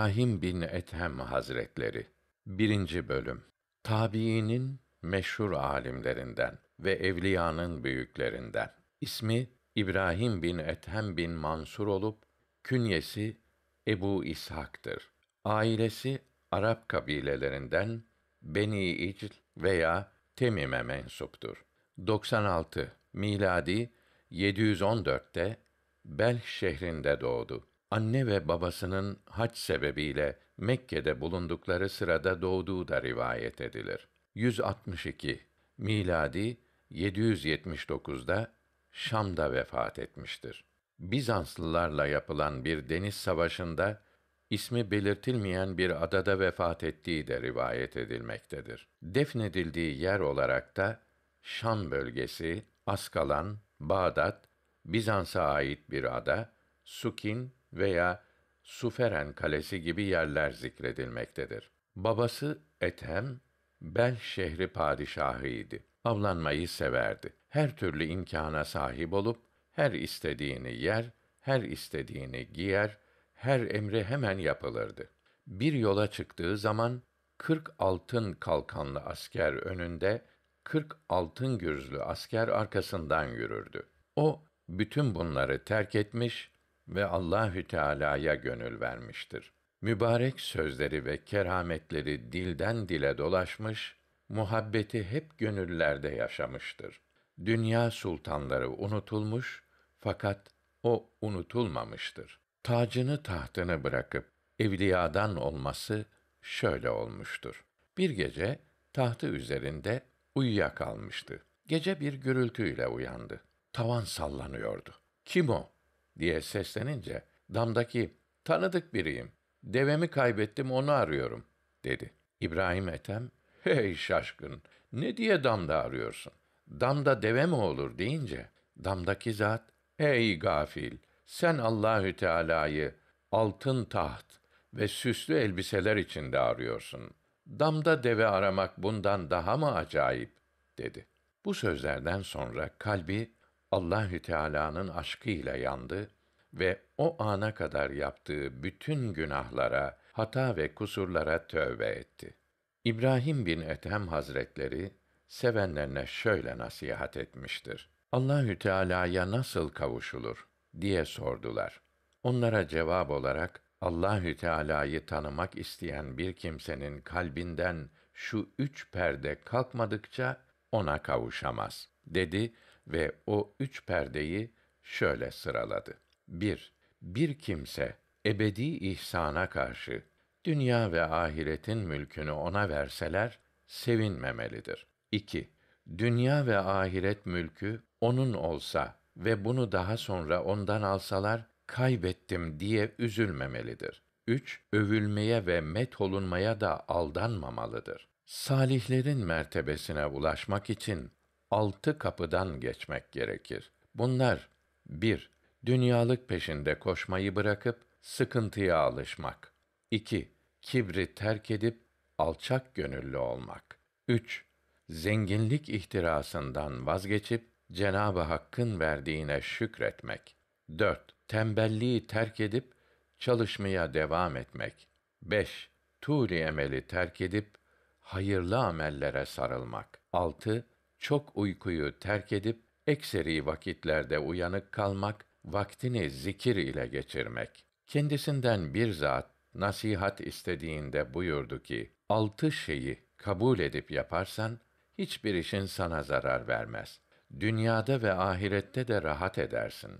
İbrahim bin Ethem Hazretleri 1. bölüm Tabiinin meşhur alimlerinden ve evliyanın büyüklerinden. İsmi İbrahim bin Ethem bin Mansur olup künyesi Ebu İshak'tır. Ailesi Arap kabilelerinden Beni İcl veya Temim'e mensuptur. 96 miladi 714'te Belh şehrinde doğdu anne ve babasının hac sebebiyle Mekke'de bulundukları sırada doğduğu da rivayet edilir. 162 miladi 779'da Şam'da vefat etmiştir. Bizanslılarla yapılan bir deniz savaşında ismi belirtilmeyen bir adada vefat ettiği de rivayet edilmektedir. Defnedildiği yer olarak da Şam bölgesi, Askalan, Bağdat, Bizans'a ait bir ada, Sukin veya Suferen kalesi gibi yerler zikredilmektedir. Babası Ethem Bel şehri padişahı idi. Avlanmayı severdi. Her türlü imkana sahip olup her istediğini yer, her istediğini giyer, her emri hemen yapılırdı. Bir yola çıktığı zaman kırk altın kalkanlı asker önünde, kırk altın gürzlü asker arkasından yürürdü. O bütün bunları terk etmiş, ve Allahü Teala'ya gönül vermiştir. Mübarek sözleri ve kerametleri dilden dile dolaşmış, muhabbeti hep gönüllerde yaşamıştır. Dünya sultanları unutulmuş fakat o unutulmamıştır. Tacını tahtını bırakıp evliyadan olması şöyle olmuştur. Bir gece tahtı üzerinde uyuyakalmıştı. Gece bir gürültüyle uyandı. Tavan sallanıyordu. Kim o? diye seslenince damdaki tanıdık biriyim. Devemi kaybettim onu arıyorum dedi. İbrahim Ethem hey şaşkın ne diye damda arıyorsun? Damda deve mi olur deyince damdaki zat ey gafil sen Allahü Teala'yı altın taht ve süslü elbiseler içinde arıyorsun. Damda deve aramak bundan daha mı acayip?" dedi. Bu sözlerden sonra kalbi Allahü Teala'nın aşkıyla yandı ve o ana kadar yaptığı bütün günahlara, hata ve kusurlara tövbe etti. İbrahim bin Ethem Hazretleri sevenlerine şöyle nasihat etmiştir. Allahü Teala'ya nasıl kavuşulur diye sordular. Onlara cevap olarak Allahü Teala'yı tanımak isteyen bir kimsenin kalbinden şu üç perde kalkmadıkça ona kavuşamaz dedi ve o üç perdeyi şöyle sıraladı. 1. Bir kimse ebedi ihsana karşı dünya ve ahiretin mülkünü ona verseler sevinmemelidir. 2. Dünya ve ahiret mülkü onun olsa ve bunu daha sonra ondan alsalar kaybettim diye üzülmemelidir. 3. Övülmeye ve met olunmaya da aldanmamalıdır. Salihlerin mertebesine ulaşmak için altı kapıdan geçmek gerekir. Bunlar 1. Dünyalık peşinde koşmayı bırakıp sıkıntıya alışmak. 2. Kibri terk edip alçak gönüllü olmak. 3. Zenginlik ihtirasından vazgeçip Cenab-ı Hakk'ın verdiğine şükretmek. 4. Tembelliği terk edip çalışmaya devam etmek. 5. Tuğli emeli terk edip hayırlı amellere sarılmak. 6 çok uykuyu terk edip ekseri vakitlerde uyanık kalmak, vaktini zikir ile geçirmek. Kendisinden bir zat nasihat istediğinde buyurdu ki: Altı şeyi kabul edip yaparsan hiçbir işin sana zarar vermez. Dünyada ve ahirette de rahat edersin.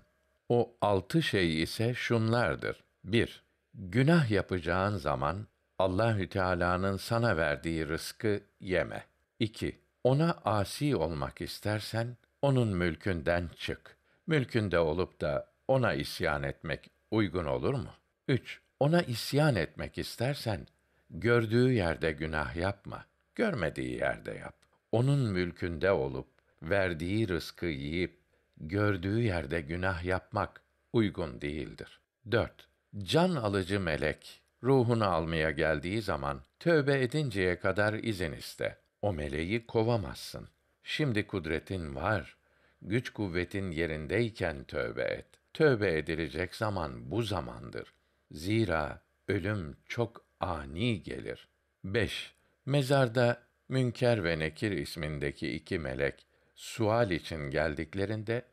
O altı şey ise şunlardır. 1. Günah yapacağın zaman Allahü Teala'nın sana verdiği rızkı yeme. 2. Ona asi olmak istersen onun mülkünden çık. Mülkünde olup da ona isyan etmek uygun olur mu? 3. Ona isyan etmek istersen gördüğü yerde günah yapma. Görmediği yerde yap. Onun mülkünde olup verdiği rızkı yiyip gördüğü yerde günah yapmak uygun değildir. 4. Can alıcı melek ruhunu almaya geldiği zaman tövbe edinceye kadar izin iste. O meleği kovamazsın. Şimdi kudretin var. Güç kuvvetin yerindeyken tövbe et. Tövbe edilecek zaman bu zamandır. Zira ölüm çok ani gelir. 5. Mezarda Münker ve Nekir ismindeki iki melek sual için geldiklerinde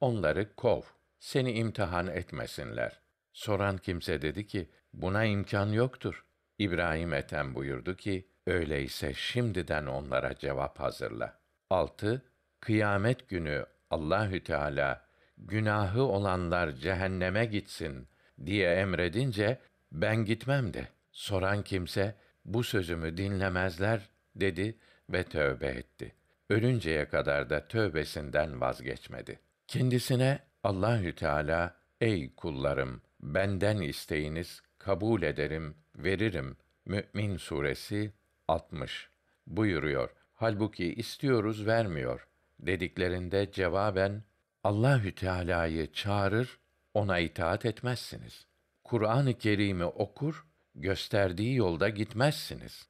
onları kov. Seni imtihan etmesinler. Soran kimse dedi ki, buna imkan yoktur. İbrahim Ethem buyurdu ki, Öyleyse şimdiden onlara cevap hazırla. 6. Kıyamet günü Allahü Teala günahı olanlar cehenneme gitsin diye emredince ben gitmem de. Soran kimse bu sözümü dinlemezler dedi ve tövbe etti. Ölünceye kadar da tövbesinden vazgeçmedi. Kendisine Allahü Teala ey kullarım benden isteyiniz kabul ederim veririm. Mü'min suresi 60 buyuruyor. Halbuki istiyoruz vermiyor dediklerinde cevaben Allahü Teala'yı çağırır, ona itaat etmezsiniz. Kur'an-ı Kerim'i okur, gösterdiği yolda gitmezsiniz.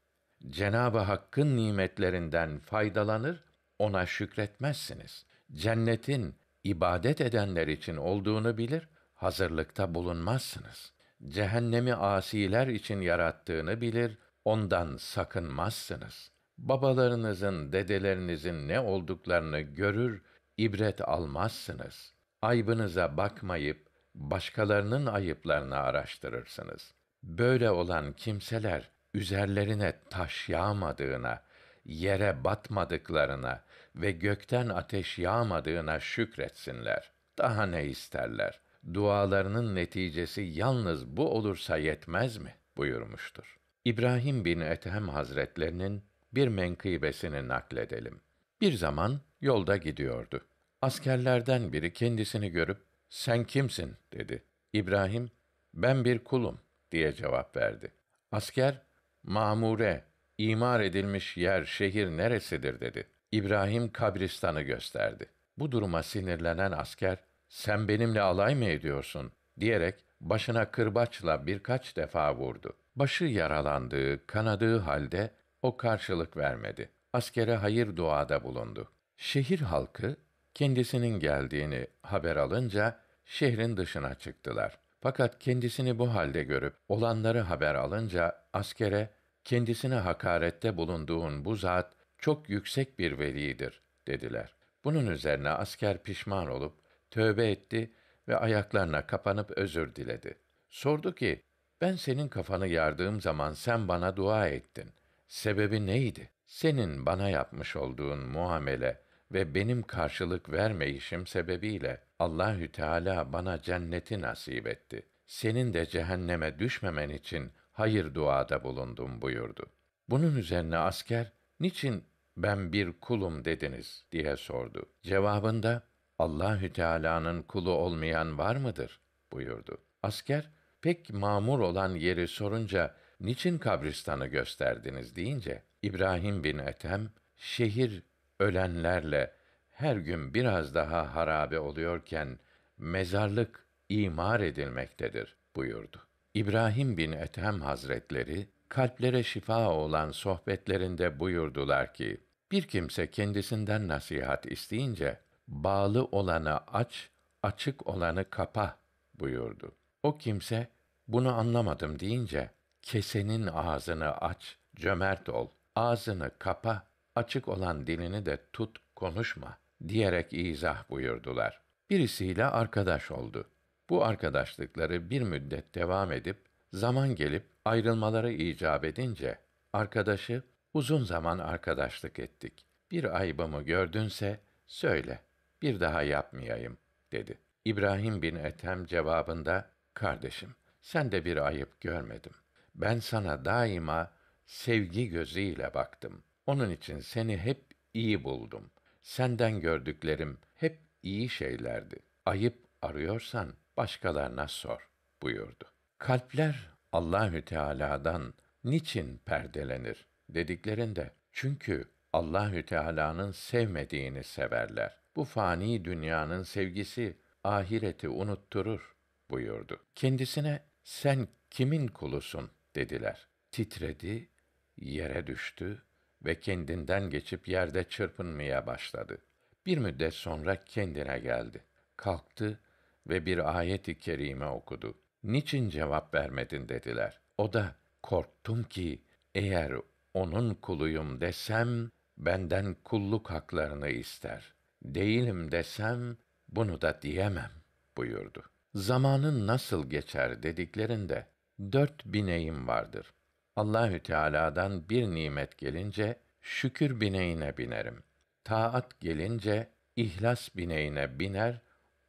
Cenabı Hakk'ın nimetlerinden faydalanır, ona şükretmezsiniz. Cennetin ibadet edenler için olduğunu bilir, hazırlıkta bulunmazsınız. Cehennemi asiler için yarattığını bilir, ondan sakınmazsınız. Babalarınızın, dedelerinizin ne olduklarını görür, ibret almazsınız. Aybınıza bakmayıp başkalarının ayıplarını araştırırsınız. Böyle olan kimseler üzerlerine taş yağmadığına, yere batmadıklarına ve gökten ateş yağmadığına şükretsinler. Daha ne isterler? Dualarının neticesi yalnız bu olursa yetmez mi? buyurmuştur. İbrahim bin Ethem Hazretlerinin bir menkıbesini nakledelim. Bir zaman yolda gidiyordu. Askerlerden biri kendisini görüp, sen kimsin dedi. İbrahim, ben bir kulum diye cevap verdi. Asker, mamure, imar edilmiş yer, şehir neresidir dedi. İbrahim kabristanı gösterdi. Bu duruma sinirlenen asker, sen benimle alay mı ediyorsun diyerek başına kırbaçla birkaç defa vurdu. Başı yaralandığı, kanadığı halde o karşılık vermedi. Askere hayır duada bulundu. Şehir halkı kendisinin geldiğini haber alınca şehrin dışına çıktılar. Fakat kendisini bu halde görüp olanları haber alınca askere kendisine hakarette bulunduğun bu zat çok yüksek bir velidir dediler. Bunun üzerine asker pişman olup tövbe etti ve ayaklarına kapanıp özür diledi. Sordu ki, ben senin kafanı yardığım zaman sen bana dua ettin. Sebebi neydi? Senin bana yapmış olduğun muamele ve benim karşılık vermeyişim sebebiyle Allahü Teala bana cenneti nasip etti. Senin de cehenneme düşmemen için hayır duada bulundum buyurdu. Bunun üzerine asker, niçin ben bir kulum dediniz diye sordu. Cevabında Allahü Teala'nın kulu olmayan var mıdır buyurdu. Asker pek mamur olan yeri sorunca niçin kabristanı gösterdiniz deyince İbrahim bin Ethem şehir ölenlerle her gün biraz daha harabe oluyorken mezarlık imar edilmektedir buyurdu. İbrahim bin Ethem Hazretleri kalplere şifa olan sohbetlerinde buyurdular ki bir kimse kendisinden nasihat isteyince bağlı olanı aç, açık olanı kapa buyurdu. O kimse bunu anlamadım deyince kesenin ağzını aç, cömert ol. Ağzını kapa, açık olan dilini de tut, konuşma diyerek izah buyurdular. Birisiyle arkadaş oldu. Bu arkadaşlıkları bir müddet devam edip zaman gelip ayrılmaları icap edince arkadaşı uzun zaman arkadaşlık ettik. Bir aybımı gördünse söyle. Bir daha yapmayayım dedi. İbrahim bin Ethem cevabında Kardeşim, sen de bir ayıp görmedim. Ben sana daima sevgi gözüyle baktım. Onun için seni hep iyi buldum. Senden gördüklerim hep iyi şeylerdi. Ayıp arıyorsan başkalarına sor buyurdu. Kalpler Allahü Teala'dan niçin perdelenir dediklerinde çünkü Allahü Teala'nın sevmediğini severler. Bu fani dünyanın sevgisi ahireti unutturur buyurdu. Kendisine sen kimin kulusun dediler. Titredi, yere düştü ve kendinden geçip yerde çırpınmaya başladı. Bir müddet sonra kendine geldi. Kalktı ve bir ayet-i kerime okudu. Niçin cevap vermedin dediler. O da korktum ki eğer onun kuluyum desem benden kulluk haklarını ister. Değilim desem bunu da diyemem buyurdu zamanın nasıl geçer dediklerinde dört bineğim vardır. Allahü Teala'dan bir nimet gelince şükür bineğine binerim. Taat gelince ihlas bineğine biner,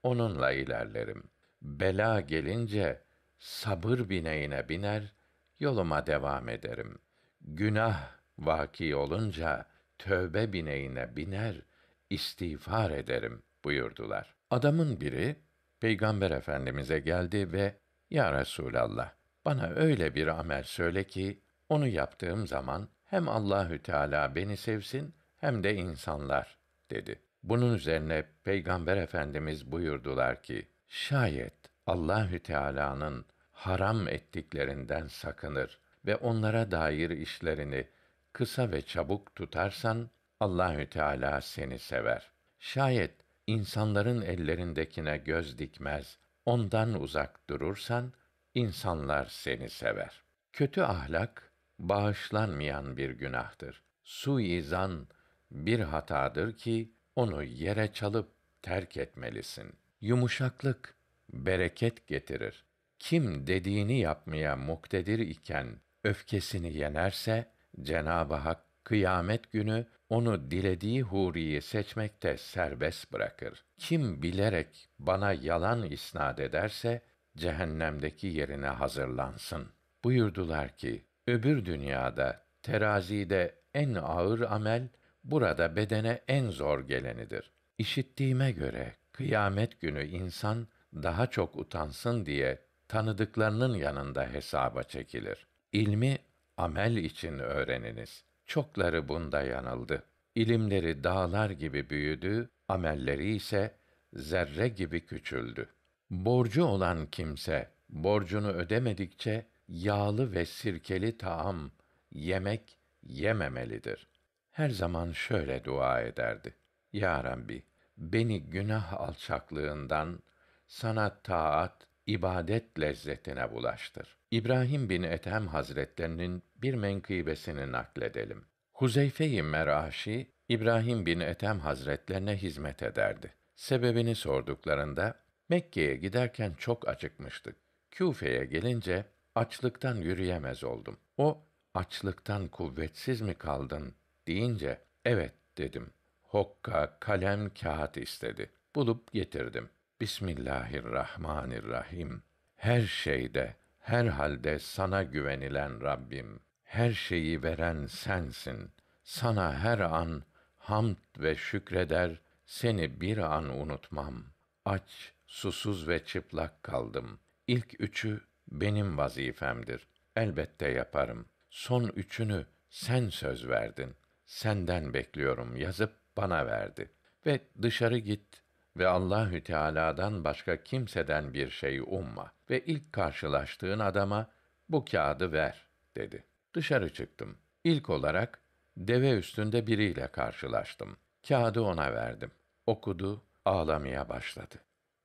onunla ilerlerim. Bela gelince sabır bineğine biner, yoluma devam ederim. Günah vaki olunca tövbe bineğine biner, istiğfar ederim buyurdular. Adamın biri Peygamber Efendimize geldi ve Ya Resulallah bana öyle bir amel söyle ki onu yaptığım zaman hem Allahü Teala beni sevsin hem de insanlar dedi. Bunun üzerine Peygamber Efendimiz buyurdular ki: Şayet Allahü Teala'nın haram ettiklerinden sakınır ve onlara dair işlerini kısa ve çabuk tutarsan Allahü Teala seni sever. Şayet insanların ellerindekine göz dikmez, ondan uzak durursan insanlar seni sever. Kötü ahlak bağışlanmayan bir günahtır. Suizan bir hatadır ki onu yere çalıp terk etmelisin. Yumuşaklık bereket getirir. Kim dediğini yapmaya muktedir iken öfkesini yenerse Cenab-ı Hak kıyamet günü onu dilediği huriyi seçmekte serbest bırakır. Kim bilerek bana yalan isnat ederse cehennemdeki yerine hazırlansın. Buyurdular ki: Öbür dünyada terazide en ağır amel burada bedene en zor gelenidir. İşittiğime göre kıyamet günü insan daha çok utansın diye tanıdıklarının yanında hesaba çekilir. İlmi amel için öğreniniz. Çokları bunda yanıldı. İlimleri dağlar gibi büyüdü, amelleri ise zerre gibi küçüldü. Borcu olan kimse borcunu ödemedikçe yağlı ve sirkeli taam, yemek yememelidir. Her zaman şöyle dua ederdi. Ya Rabbi, beni günah alçaklığından sana taat ibadet lezzetine bulaştır. İbrahim bin Ethem Hazretlerinin bir menkıbesini nakledelim. Huzeyfe-i Meraşi, İbrahim bin Ethem Hazretlerine hizmet ederdi. Sebebini sorduklarında, Mekke'ye giderken çok acıkmıştık. Küfe'ye gelince, açlıktan yürüyemez oldum. O, açlıktan kuvvetsiz mi kaldın deyince, evet dedim. Hokka, kalem, kağıt istedi. Bulup getirdim. Bismillahirrahmanirrahim. Her şeyde, her halde sana güvenilen Rabbim, her şeyi veren sensin. Sana her an hamd ve şükreder, seni bir an unutmam. Aç, susuz ve çıplak kaldım. İlk üçü benim vazifemdir. Elbette yaparım. Son üçünü sen söz verdin. Senden bekliyorum yazıp bana verdi. Ve dışarı git, ve Allahü Teala'dan başka kimseden bir şey umma ve ilk karşılaştığın adama bu kağıdı ver dedi. Dışarı çıktım. İlk olarak deve üstünde biriyle karşılaştım. Kağıdı ona verdim. Okudu, ağlamaya başladı.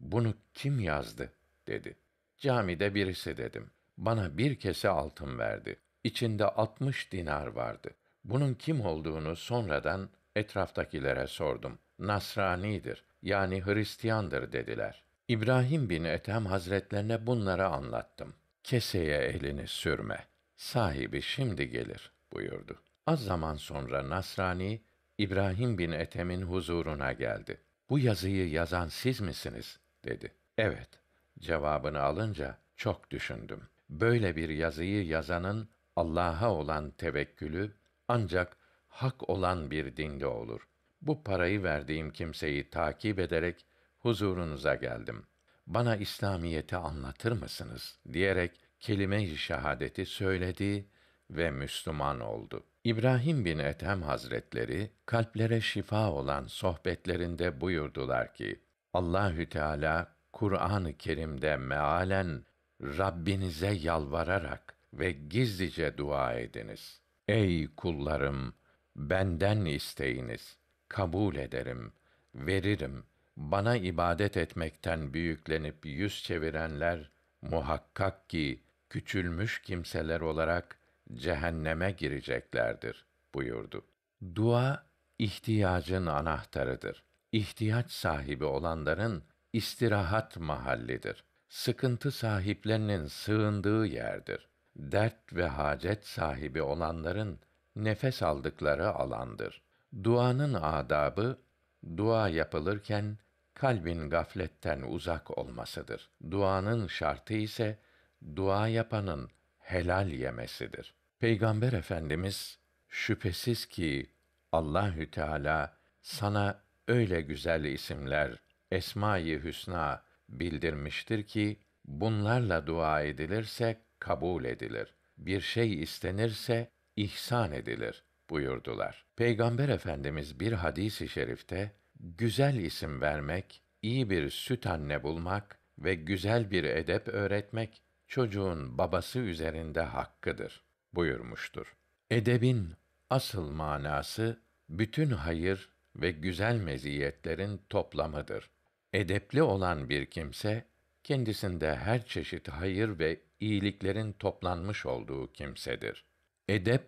Bunu kim yazdı dedi. Camide birisi dedim. Bana bir kese altın verdi. İçinde altmış dinar vardı. Bunun kim olduğunu sonradan etraftakilere sordum. Nasrani'dir yani Hristiyandır dediler. İbrahim bin Ethem hazretlerine bunları anlattım. Keseye elini sürme. Sahibi şimdi gelir buyurdu. Az zaman sonra Nasrani İbrahim bin Ethem'in huzuruna geldi. Bu yazıyı yazan siz misiniz? dedi. Evet. Cevabını alınca çok düşündüm. Böyle bir yazıyı yazanın Allah'a olan tevekkülü ancak hak olan bir dinde olur bu parayı verdiğim kimseyi takip ederek huzurunuza geldim. Bana İslamiyeti anlatır mısınız diyerek kelime-i şehadeti söyledi ve Müslüman oldu. İbrahim bin Ethem Hazretleri kalplere şifa olan sohbetlerinde buyurdular ki: Allahü Teala Kur'an-ı Kerim'de mealen Rabbinize yalvararak ve gizlice dua ediniz. Ey kullarım, benden isteyiniz kabul ederim, veririm. Bana ibadet etmekten büyüklenip yüz çevirenler muhakkak ki küçülmüş kimseler olarak cehenneme gireceklerdir buyurdu. Dua ihtiyacın anahtarıdır. İhtiyaç sahibi olanların istirahat mahallidir. Sıkıntı sahiplerinin sığındığı yerdir. Dert ve hacet sahibi olanların nefes aldıkları alandır. Duanın adabı dua yapılırken kalbin gafletten uzak olmasıdır. Duanın şartı ise dua yapanın helal yemesidir. Peygamber Efendimiz şüphesiz ki Allahü Teala sana öyle güzel isimler, esma-i hüsna bildirmiştir ki bunlarla dua edilirse kabul edilir. Bir şey istenirse ihsan edilir buyurdular. Peygamber Efendimiz bir hadis-i şerifte güzel isim vermek, iyi bir süt anne bulmak ve güzel bir edep öğretmek çocuğun babası üzerinde hakkıdır buyurmuştur. Edebin asıl manası bütün hayır ve güzel meziyetlerin toplamıdır. Edepli olan bir kimse kendisinde her çeşit hayır ve iyiliklerin toplanmış olduğu kimsedir. Edep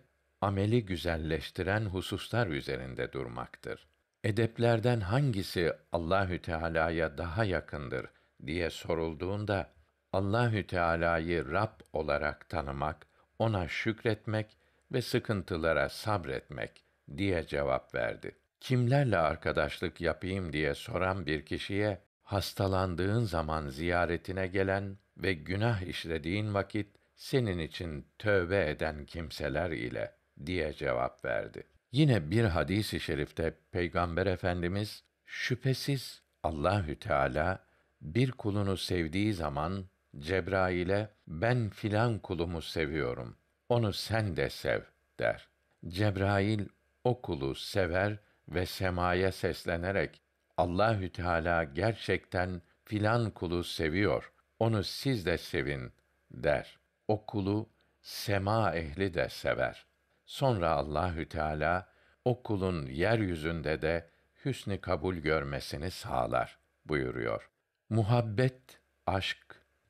ameli güzelleştiren hususlar üzerinde durmaktır. Edeplerden hangisi Allahü Teala'ya daha yakındır diye sorulduğunda Allahü Teala'yı Rab olarak tanımak, ona şükretmek ve sıkıntılara sabretmek diye cevap verdi. Kimlerle arkadaşlık yapayım diye soran bir kişiye hastalandığın zaman ziyaretine gelen ve günah işlediğin vakit senin için tövbe eden kimseler ile diye cevap verdi. Yine bir hadis-i şerifte Peygamber Efendimiz şüphesiz Allahü Teala bir kulunu sevdiği zaman Cebrail'e ben filan kulumu seviyorum. Onu sen de sev der. Cebrail o kulu sever ve semaya seslenerek Allahü Teala gerçekten filan kulu seviyor. Onu siz de sevin der. O kulu sema ehli de sever. Sonra Allahü Teala o kulun yeryüzünde de hüsnü kabul görmesini sağlar buyuruyor. Muhabbet, aşk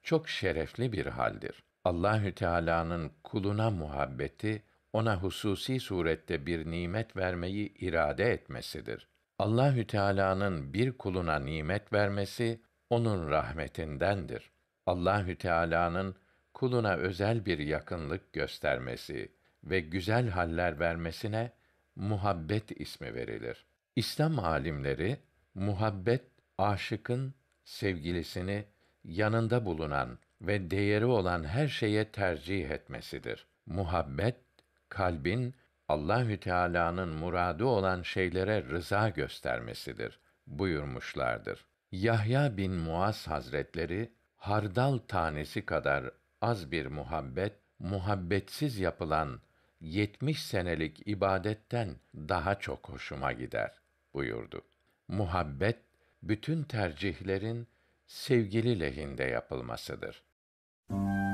çok şerefli bir haldir. Allahü Teala'nın kuluna muhabbeti ona hususi surette bir nimet vermeyi irade etmesidir. Allahü Teala'nın bir kuluna nimet vermesi onun rahmetindendir. Allahü Teala'nın kuluna özel bir yakınlık göstermesi, ve güzel haller vermesine muhabbet ismi verilir. İslam alimleri muhabbet aşıkın sevgilisini yanında bulunan ve değeri olan her şeye tercih etmesidir. Muhabbet kalbin Allahü Teala'nın muradı olan şeylere rıza göstermesidir buyurmuşlardır. Yahya bin Muaz Hazretleri hardal tanesi kadar az bir muhabbet muhabbetsiz yapılan 70 senelik ibadetten daha çok hoşuma gider buyurdu. Muhabbet bütün tercihlerin sevgili lehinde yapılmasıdır. Müzik